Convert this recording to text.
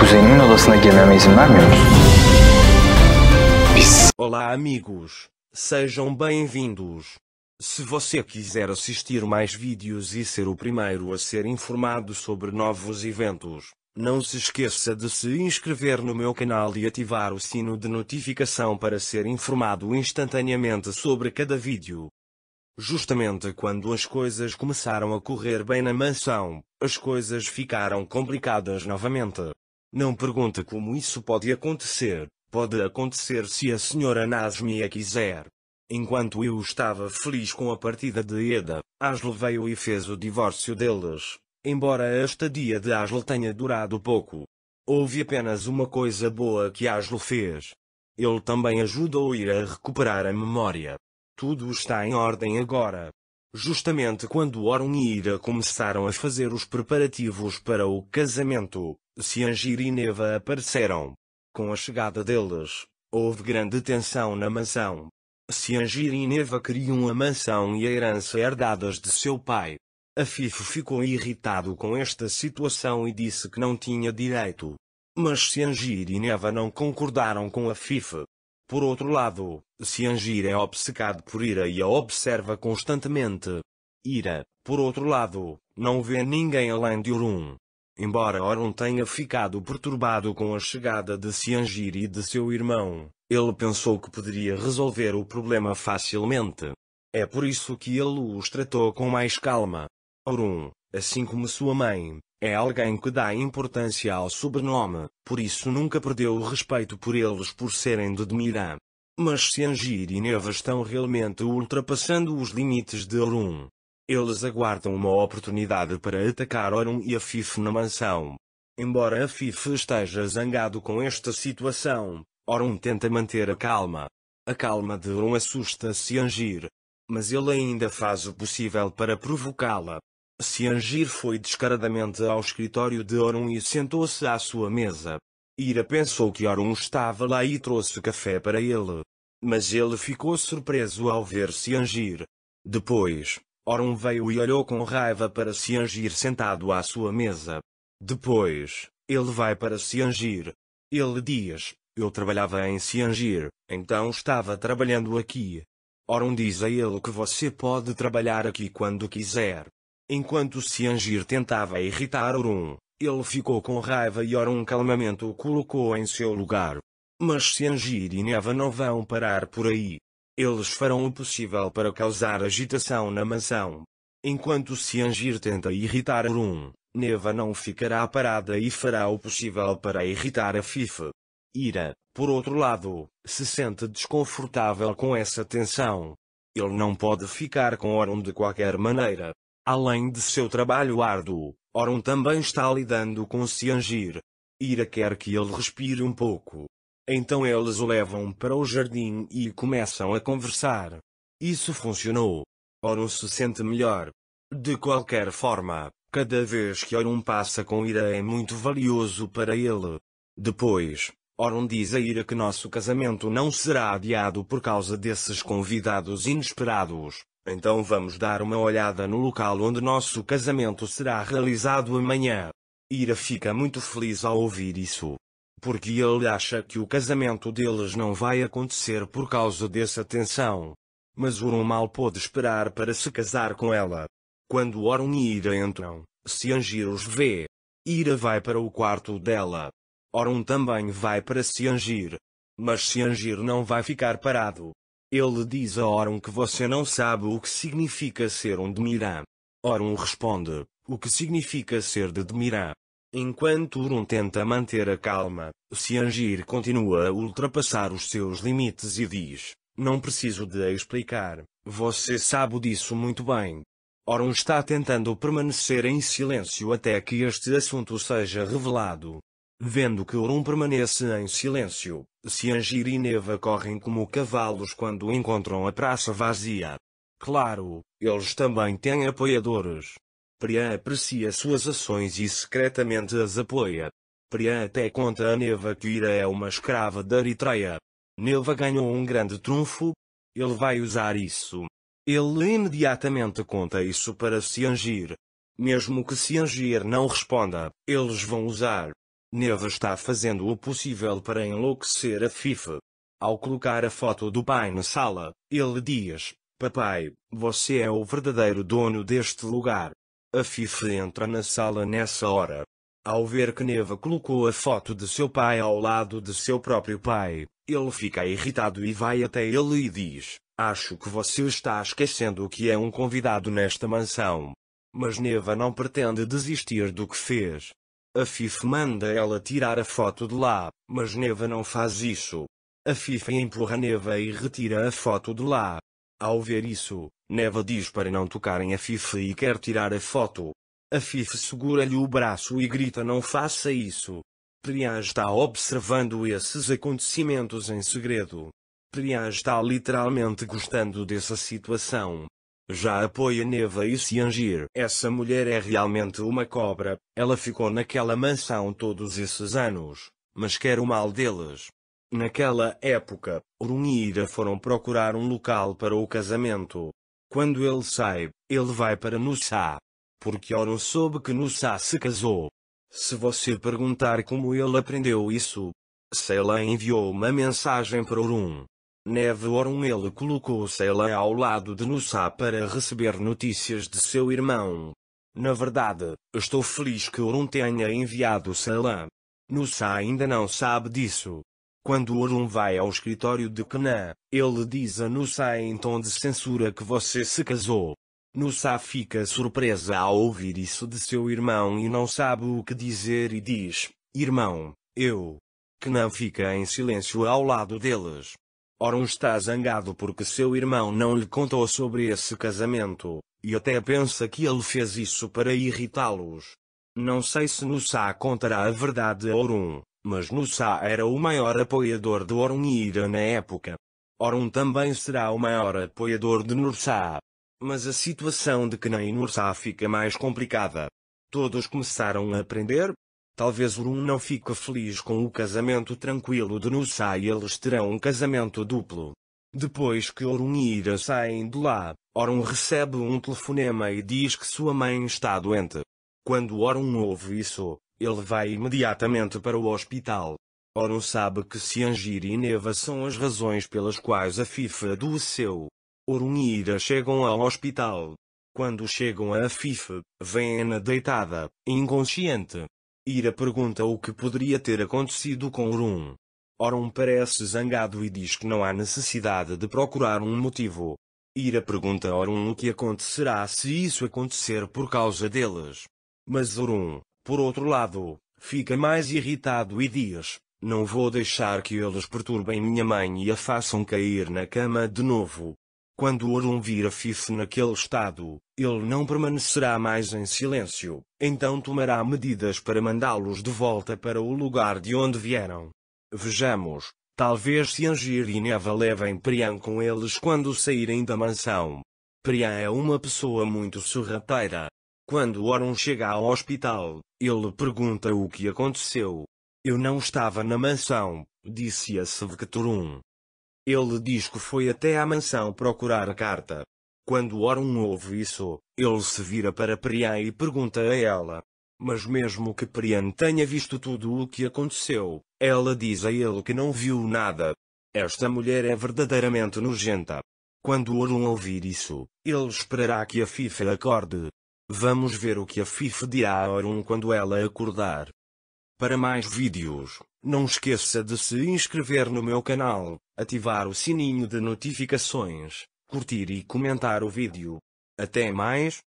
Kuzenimin odasına girmeme izin vermiyor musun? Pis. Olá amigos, sejam bem-vindos. Se você quiser assistir mais vídeos e ser o primeiro a ser informado sobre novos eventos, não se esqueça de se inscrever no meu canal e ativar o sino de notificação para ser informado instantaneamente sobre cada vídeo. Justamente quando as coisas começaram a correr bem na mansão, as coisas ficaram complicadas novamente. Não pergunta como isso pode acontecer, pode acontecer se a senhora Nasmia quiser. Enquanto eu estava feliz com a partida de Eda, Aslo veio e fez o divórcio deles, embora esta dia de Aslo tenha durado pouco. Houve apenas uma coisa boa que Aslo fez. Ele também ajudou ir a recuperar a memória. Tudo está em ordem agora. Justamente quando Orun e Ira começaram a fazer os preparativos para o casamento, Siangir e Neva apareceram. Com a chegada deles, houve grande tensão na mansão. Siangir e Neva queriam a mansão e a herança herdadas de seu pai. A ficou irritado com esta situação e disse que não tinha direito. Mas Siangir e Neva não concordaram com a Fife. Por outro lado, Siangir é obcecado por Ira e a observa constantemente. Ira, por outro lado, não vê ninguém além de Urum. Embora Oron tenha ficado perturbado com a chegada de Siangir e de seu irmão, ele pensou que poderia resolver o problema facilmente. É por isso que ele os tratou com mais calma. Orun, assim como sua mãe, é alguém que dá importância ao sobrenome, por isso nunca perdeu o respeito por eles por serem de Dmirã. Mas Siangir e Neva estão realmente ultrapassando os limites de Orun. Eles aguardam uma oportunidade para atacar Orum e a FIF na mansão. Embora a FIF esteja zangado com esta situação, Orum tenta manter a calma. A calma de Orum assusta-se Angir. Mas ele ainda faz o possível para provocá-la. Siangir foi descaradamente ao escritório de Orun e sentou-se à sua mesa. Ira pensou que Orun estava lá e trouxe café para ele. Mas ele ficou surpreso ao ver Siangir. Depois, Orum veio e olhou com raiva para Siangir sentado à sua mesa. Depois, ele vai para Siangir. Ele diz, eu trabalhava em Siangir, então estava trabalhando aqui. Orum diz a ele que você pode trabalhar aqui quando quiser. Enquanto Siangir tentava irritar Orum, ele ficou com raiva e Orum calmamente o colocou em seu lugar. Mas Siangir e Neva não vão parar por aí. Eles farão o possível para causar agitação na mansão. Enquanto Siangir tenta irritar Arun, Neva não ficará parada e fará o possível para irritar a Fifa. Ira, por outro lado, se sente desconfortável com essa tensão. Ele não pode ficar com Orun de qualquer maneira. Além de seu trabalho árduo, Orun também está lidando com Siangir. Ira quer que ele respire um pouco, então eles o levam para o jardim e começam a conversar. Isso funcionou. Orun se sente melhor. De qualquer forma, cada vez que Orun passa com Ira é muito valioso para ele. Depois, Orun diz a Ira que nosso casamento não será adiado por causa desses convidados inesperados. Então vamos dar uma olhada no local onde nosso casamento será realizado amanhã. Ira fica muito feliz ao ouvir isso porque ele acha que o casamento deles não vai acontecer por causa dessa tensão. Mas Orun mal pôde esperar para se casar com ela. Quando Orun e Ira entram, Siangir os vê. Ira vai para o quarto dela. Orun também vai para Siangir. Mas Siangir não vai ficar parado. Ele diz a Orun que você não sabe o que significa ser um Demiran. Orun responde, o que significa ser de Demiran? Enquanto Urun tenta manter a calma, Siangir continua a ultrapassar os seus limites e diz, não preciso de explicar, você sabe disso muito bem. Orun está tentando permanecer em silêncio até que este assunto seja revelado. Vendo que Orun permanece em silêncio, Siangir e Neva correm como cavalos quando encontram a praça vazia. Claro, eles também têm apoiadores. Priam aprecia suas ações e secretamente as apoia. Priam até conta a Neva que Ira é uma escrava da Eritreia. Neva ganhou um grande trunfo. Ele vai usar isso. Ele imediatamente conta isso para Siangir. Mesmo que Siangir não responda, eles vão usar. Neva está fazendo o possível para enlouquecer a Fife. Ao colocar a foto do pai na sala, ele diz, Papai, você é o verdadeiro dono deste lugar. A Fife entra na sala nessa hora. Ao ver que Neva colocou a foto de seu pai ao lado de seu próprio pai, ele fica irritado e vai até ele e diz: Acho que você está esquecendo o que é um convidado nesta mansão. Mas Neva não pretende desistir do que fez. A Fife manda ela tirar a foto de lá, mas Neva não faz isso. A Fife empurra Neva e retira a foto de lá. Ao ver isso, Neva diz para não tocarem a Fife e quer tirar a foto. A Fife segura-lhe o braço e grita não faça isso. Priya está observando esses acontecimentos em segredo. Priya está literalmente gostando dessa situação. Já apoia Neva e Siangir. Essa mulher é realmente uma cobra, ela ficou naquela mansão todos esses anos, mas quer o mal deles. Naquela época, Orun e Ira foram procurar um local para o casamento. Quando ele sai, ele vai para Nussá. Porque Orun soube que Nussá se casou. Se você perguntar como ele aprendeu isso, Sela enviou uma mensagem para Orun. Neve Orun ele colocou Sela ao lado de Nussá para receber notícias de seu irmão. Na verdade, estou feliz que Orun tenha enviado Sela. Nussá ainda não sabe disso. Quando Orum vai ao escritório de Kenan, ele diz a Nussa em tom de censura que você se casou. Nussa fica surpresa ao ouvir isso de seu irmão e não sabe o que dizer e diz, irmão, eu. Kenan fica em silêncio ao lado deles. Orum está zangado porque seu irmão não lhe contou sobre esse casamento, e até pensa que ele fez isso para irritá-los. Não sei se Nussa contará a verdade a Orum, mas Nursa era o maior apoiador de Orun Ira na época. Orun também será o maior apoiador de Nursa. Mas a situação de que e Nursa fica mais complicada. Todos começaram a aprender. Talvez Orun não fique feliz com o casamento tranquilo de Nursa e eles terão um casamento duplo. Depois que Orun e Ira saem de lá, Orun recebe um telefonema e diz que sua mãe está doente. Quando Orun ouve isso, ele vai imediatamente para o hospital. Orun sabe que Siangir e Neva são as razões pelas quais a FIFA Orun e Ira chegam ao hospital. Quando chegam à FIFA, vêem-na deitada, inconsciente. Ira pergunta o que poderia ter acontecido com Orun. Orun parece zangado e diz que não há necessidade de procurar um motivo. Ira pergunta a Orun o que acontecerá se isso acontecer por causa deles. Mas Orun, por outro lado, fica mais irritado e diz: Não vou deixar que eles perturbem minha mãe e a façam cair na cama de novo. Quando Orun vir a Fif naquele estado, ele não permanecerá mais em silêncio, então tomará medidas para mandá-los de volta para o lugar de onde vieram. Vejamos, talvez se Angir e Neva levem Priam com eles quando saírem da mansão. Priam é uma pessoa muito sorrateira, quando Oron chega ao hospital, ele pergunta o que aconteceu. Eu não estava na mansão, disse a Sevkturum. Ele diz que foi até à mansão procurar a carta. Quando Oron ouve isso, ele se vira para Prian e pergunta a ela. Mas mesmo que Prian tenha visto tudo o que aconteceu, ela diz a ele que não viu nada. Esta mulher é verdadeiramente nojenta. Quando Oron ouvir isso, ele esperará que a FIFA acorde. Vamos ver o que a FIFA dirá a Orum quando ela acordar. Para mais vídeos, não esqueça de se inscrever no meu canal, ativar o sininho de notificações, curtir e comentar o vídeo. Até mais!